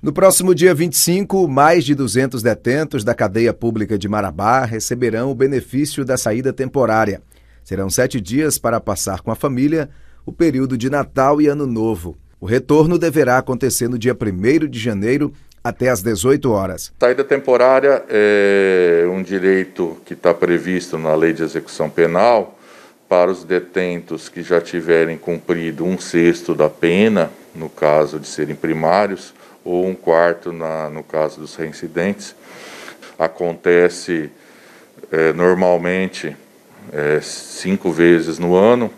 No próximo dia 25, mais de 200 detentos da cadeia pública de Marabá receberão o benefício da saída temporária. Serão sete dias para passar com a família o período de Natal e Ano Novo. O retorno deverá acontecer no dia 1 de janeiro até às 18 horas. Saída temporária é um direito que está previsto na Lei de Execução Penal para os detentos que já tiverem cumprido um sexto da pena no caso de serem primários, ou um quarto na, no caso dos reincidentes. Acontece é, normalmente é, cinco vezes no ano,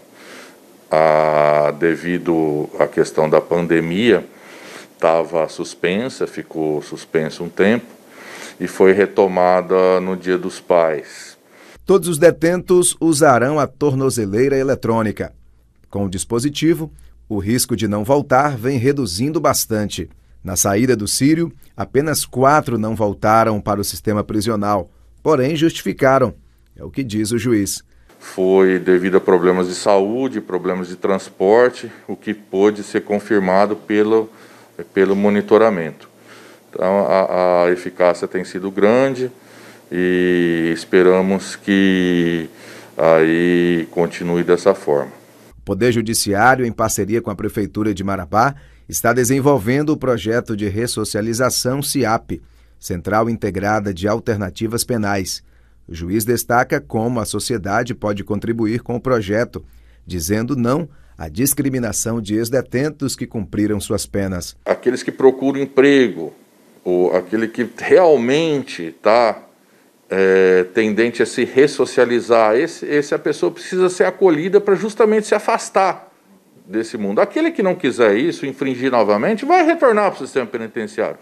a, devido à questão da pandemia, estava suspensa, ficou suspensa um tempo e foi retomada no Dia dos Pais. Todos os detentos usarão a tornozeleira eletrônica. Com o dispositivo, o risco de não voltar vem reduzindo bastante. Na saída do Sírio, apenas quatro não voltaram para o sistema prisional, porém justificaram. É o que diz o juiz. Foi devido a problemas de saúde, problemas de transporte, o que pôde ser confirmado pelo, eh, pelo monitoramento. Então, a, a eficácia tem sido grande e esperamos que aí continue dessa forma. Poder Judiciário, em parceria com a Prefeitura de Marabá, está desenvolvendo o projeto de ressocialização CIAP, Central Integrada de Alternativas Penais. O juiz destaca como a sociedade pode contribuir com o projeto, dizendo não à discriminação de ex-detentos que cumpriram suas penas. Aqueles que procuram emprego, ou aquele que realmente está é, tendente a se ressocializar, esse, esse a pessoa precisa ser acolhida para justamente se afastar desse mundo. Aquele que não quiser isso, infringir novamente, vai retornar para o sistema penitenciário.